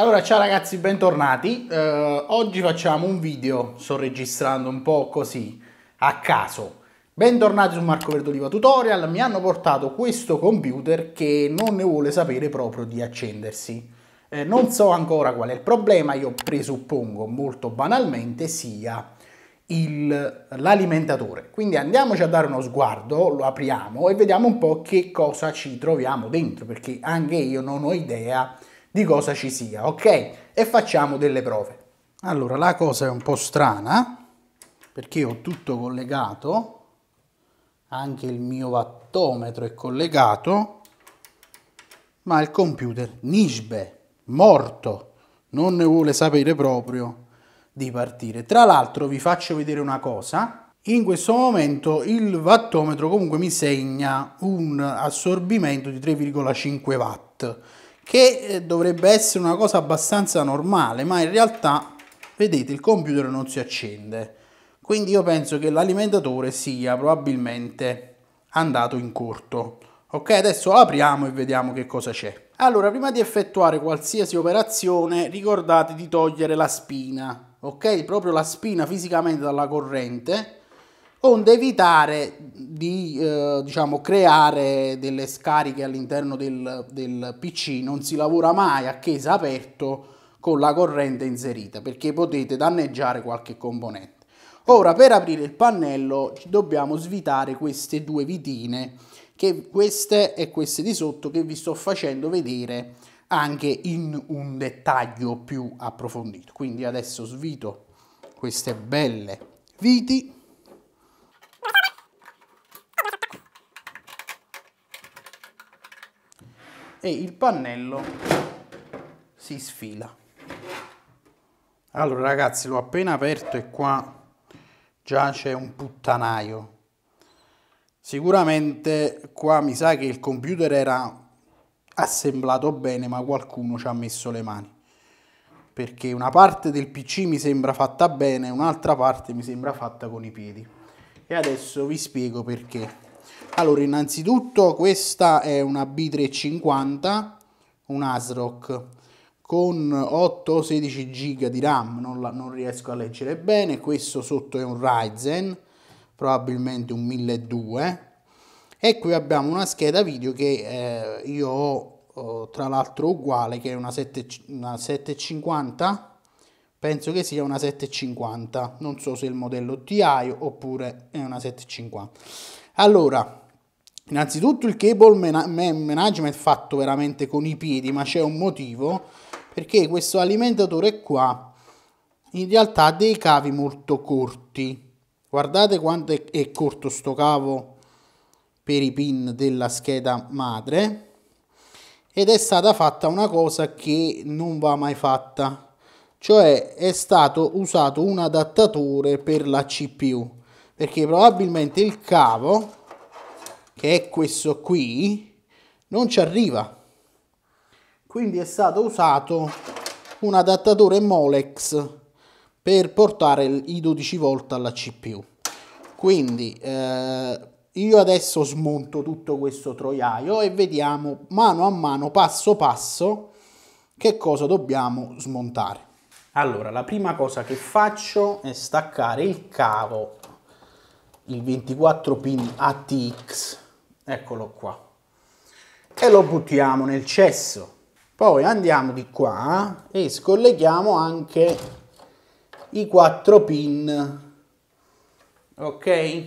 Allora, ciao ragazzi, bentornati. Eh, oggi facciamo un video, sto registrando un po' così, a caso. Bentornati su Marco Verdoliva Tutorial, mi hanno portato questo computer che non ne vuole sapere proprio di accendersi. Eh, non so ancora qual è il problema, io presuppongo molto banalmente sia l'alimentatore. Quindi andiamoci a dare uno sguardo, lo apriamo e vediamo un po' che cosa ci troviamo dentro, perché anche io non ho idea di cosa ci sia, ok? E facciamo delle prove. Allora, la cosa è un po' strana, perché ho tutto collegato, anche il mio wattometro è collegato, ma il computer nisbe, morto, non ne vuole sapere proprio di partire. Tra l'altro vi faccio vedere una cosa, in questo momento il wattometro comunque mi segna un assorbimento di 3,5 watt che eh, dovrebbe essere una cosa abbastanza normale, ma in realtà, vedete, il computer non si accende. Quindi io penso che l'alimentatore sia probabilmente andato in corto. Ok, adesso apriamo e vediamo che cosa c'è. Allora, prima di effettuare qualsiasi operazione, ricordate di togliere la spina, ok? Proprio la spina fisicamente dalla corrente, onde evitare di eh, diciamo, creare delle scariche all'interno del, del, PC. Non si lavora mai a chiesa aperto con la corrente inserita perché potete danneggiare qualche componente. Ora per aprire il pannello dobbiamo svitare queste due vitine, che queste e queste di sotto che vi sto facendo vedere anche in un dettaglio più approfondito. Quindi adesso svito queste belle viti e il pannello si sfila. Allora ragazzi l'ho appena aperto e qua già c'è un puttanaio. Sicuramente qua mi sa che il computer era assemblato bene ma qualcuno ci ha messo le mani. Perché una parte del PC mi sembra fatta bene, un'altra parte mi sembra fatta con i piedi. E adesso vi spiego perché. Allora, innanzitutto questa è una B350, un ASRock, con 8 o 16 GB di RAM, non, la, non, riesco a leggere bene, questo sotto è un Ryzen, probabilmente un 1200, e qui abbiamo una scheda video che eh, io ho tra l'altro uguale, che è una, 7, una 750, penso che sia una 750, non so se è il modello TI oppure è una 750 allora, innanzitutto il cable man management è fatto veramente con i piedi, ma c'è un motivo, perché questo alimentatore qua in realtà ha dei cavi molto corti. Guardate quanto è, è corto sto cavo per i pin della scheda madre ed è stata fatta una cosa che non va mai fatta cioè è stato usato un adattatore per la CPU perché probabilmente il cavo, che è questo qui, non ci arriva. Quindi è stato usato un adattatore Molex per portare i 12 volt alla CPU. Quindi eh, io adesso smonto tutto questo troiaio e vediamo mano a mano, passo passo, che cosa dobbiamo smontare. Allora, la prima cosa che faccio è staccare il cavo il 24 pin ATX, eccolo qua, e lo buttiamo nel cesso. Poi andiamo di qua eh, e scolleghiamo anche i 4 pin, ok,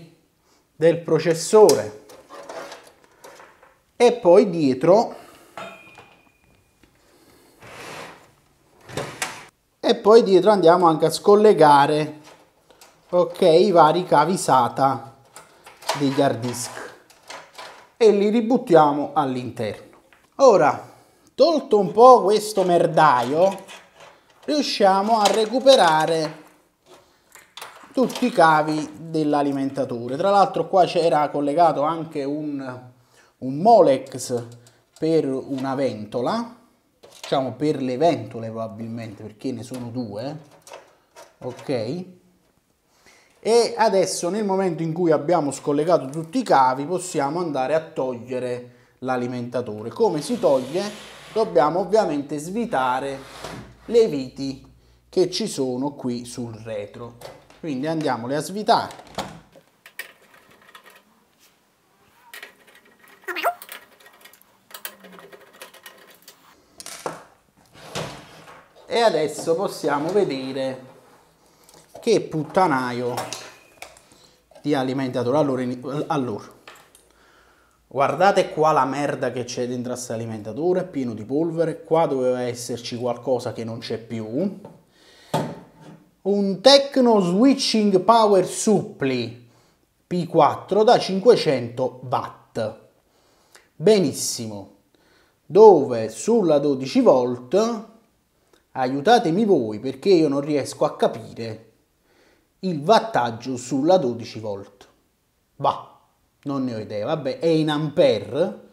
del processore. E poi dietro e poi dietro andiamo anche a scollegare ok vari cavi SATA degli hard disk e li ributtiamo all'interno ora tolto un po' questo merdaio riusciamo a recuperare tutti i cavi dell'alimentatore tra l'altro qua c'era collegato anche un, un Molex per una ventola diciamo per le ventole probabilmente perché ne sono due ok e adesso nel momento in cui abbiamo scollegato tutti i cavi possiamo andare a togliere l'alimentatore. Come si toglie? Dobbiamo ovviamente svitare le viti che ci sono qui sul retro. Quindi andiamole a svitare. E adesso possiamo vedere che puttanaio di alimentatore. Allora, allora, guardate qua la merda che c'è dentro questo alimentatore, pieno di polvere. Qua doveva esserci qualcosa che non c'è più. Un Tecno Switching Power Supply P4 da 500 watt. Benissimo. Dove sulla 12 volt aiutatemi voi perché io non riesco a capire il wattaggio sulla 12 volt. Bah, non ne ho idea, vabbè, è in ampere.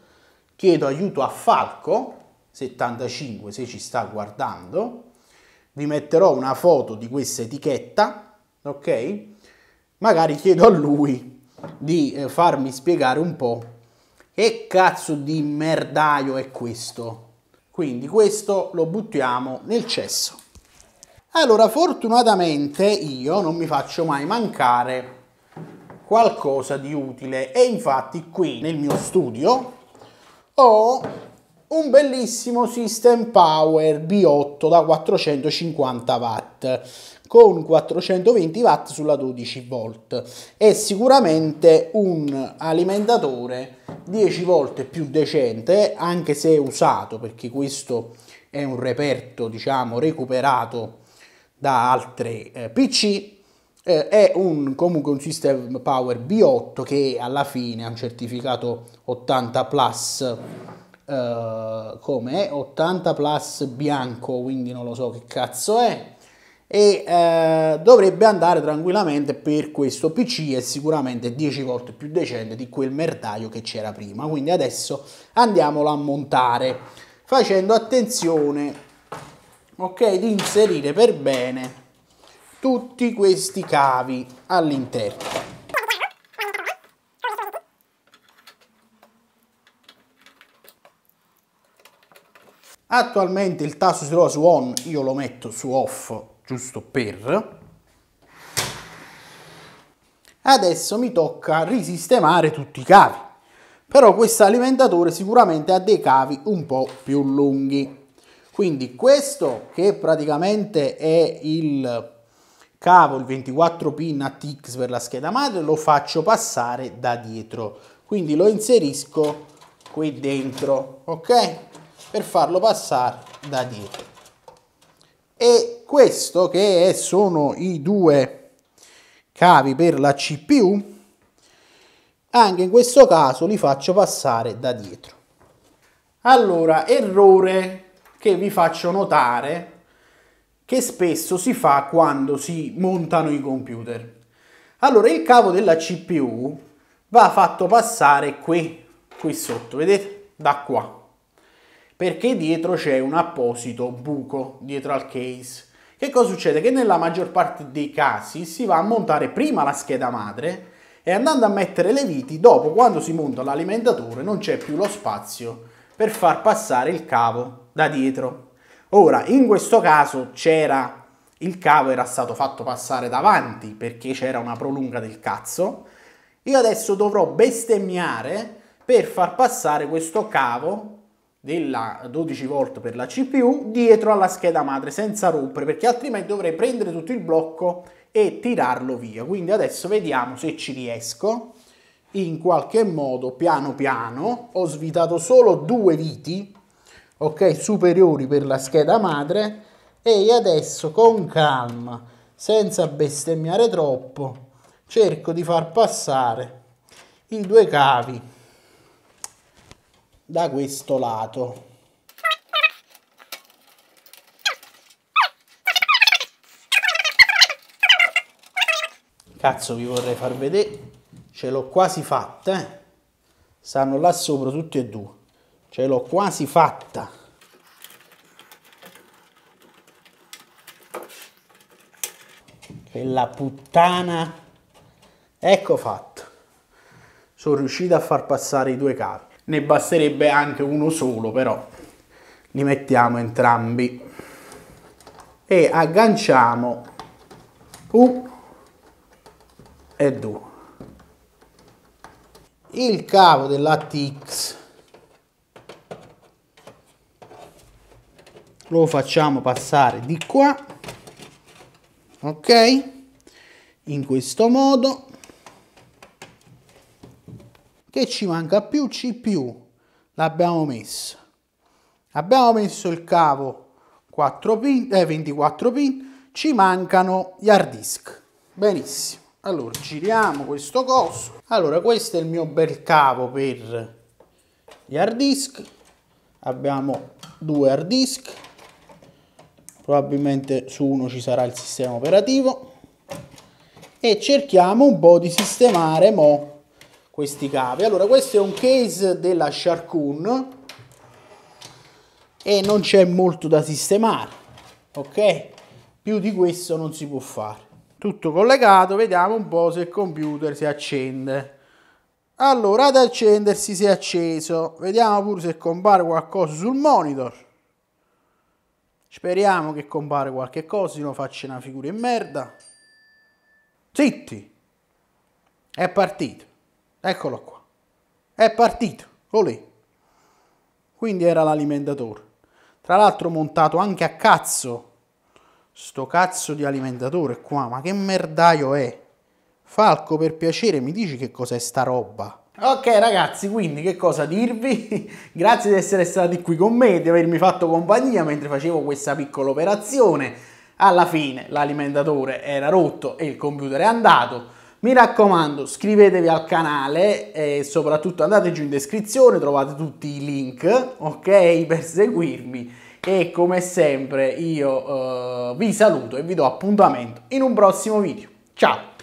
Chiedo aiuto a Falco, 75 se ci sta guardando. Vi metterò una foto di questa etichetta, ok? Magari chiedo a lui di eh, farmi spiegare un po' che cazzo di merdaio è questo. Quindi questo lo buttiamo nel cesso. Allora, fortunatamente io non mi faccio mai mancare qualcosa di utile e infatti qui nel mio studio ho un bellissimo System Power B8 da 450 watt con 420 watt sulla 12 volt è sicuramente un alimentatore 10 volte più decente anche se usato perché questo è un reperto diciamo recuperato da altri eh, PC, eh, è un, comunque un System Power B8 che alla fine ha un certificato 80 Plus, eh, come 80 Plus bianco, quindi non lo so che cazzo è, e eh, dovrebbe andare tranquillamente per questo PC è sicuramente 10 volte più decente di quel merdaio che c'era prima quindi adesso andiamolo a montare facendo attenzione ok, di inserire per bene tutti questi cavi all'interno. Attualmente il tasto si trova su on, io lo metto su off giusto per. Adesso mi tocca risistemare tutti i cavi, però questo alimentatore sicuramente ha dei cavi un po' più lunghi. Quindi questo che praticamente è il cavo, il 24 pin ATX per la scheda madre, lo faccio passare da dietro. Quindi lo inserisco qui dentro, ok? Per farlo passare da dietro. E questo che è, sono i due cavi per la CPU, anche in questo caso li faccio passare da dietro. Allora, errore che vi faccio notare che spesso si fa quando si montano i computer. Allora il cavo della CPU va fatto passare qui, qui sotto, vedete? Da qua. Perché dietro c'è un apposito buco dietro al case. Che cosa succede? Che nella maggior parte dei casi si va a montare prima la scheda madre e andando a mettere le viti, dopo quando si monta l'alimentatore non c'è più lo spazio per far passare il cavo da dietro. Ora, in questo caso c'era il cavo era stato fatto passare davanti perché c'era una prolunga del cazzo. Io adesso dovrò bestemmiare per far passare questo cavo della 12 v per la CPU dietro alla scheda madre senza rompere perché altrimenti dovrei prendere tutto il blocco e tirarlo via quindi adesso vediamo se ci riesco in qualche modo piano piano ho svitato solo due viti ok, superiori per la scheda madre e adesso con calma, senza bestemmiare troppo, cerco di far passare i due cavi da questo lato. Cazzo vi vorrei far vedere, ce l'ho quasi fatta, eh? Stanno là sopra tutti e due ce l'ho quasi fatta. Quella puttana. Ecco fatto. Sono riuscito a far passare i due cavi. Ne basterebbe anche uno solo, però li mettiamo entrambi. E agganciamo un e due Il cavo dell'ATX lo facciamo passare di qua ok in questo modo che ci manca più c più l'abbiamo messo abbiamo messo il cavo 4 pin, eh, 24 pin ci mancano gli hard disk benissimo allora giriamo questo coso allora questo è il mio bel cavo per gli hard disk abbiamo due hard disk probabilmente su uno ci sarà il sistema operativo e cerchiamo un po' di sistemare mo questi cavi allora questo è un case della Sharkoon e non c'è molto da sistemare ok più di questo non si può fare tutto collegato vediamo un po' se il computer si accende allora ad accendersi si è acceso vediamo pure se compare qualcosa sul monitor Speriamo che compare qualche cosa, se no faccio una figura in merda. Zitti! È partito. Eccolo qua. È partito. Olè. Quindi era l'alimentatore. Tra l'altro montato anche a cazzo. Sto cazzo di alimentatore qua, ma che merdaio è? Falco, per piacere, mi dici che cos'è sta roba? Ok ragazzi, quindi che cosa dirvi? Grazie di essere stati qui con me, di avermi fatto compagnia mentre facevo questa piccola operazione. Alla fine l'alimentatore era rotto e il computer è andato. Mi raccomando, iscrivetevi al canale e soprattutto andate giù in descrizione, trovate tutti i link, ok, per seguirmi. E come sempre io eh, vi saluto e vi do appuntamento in un prossimo video. Ciao!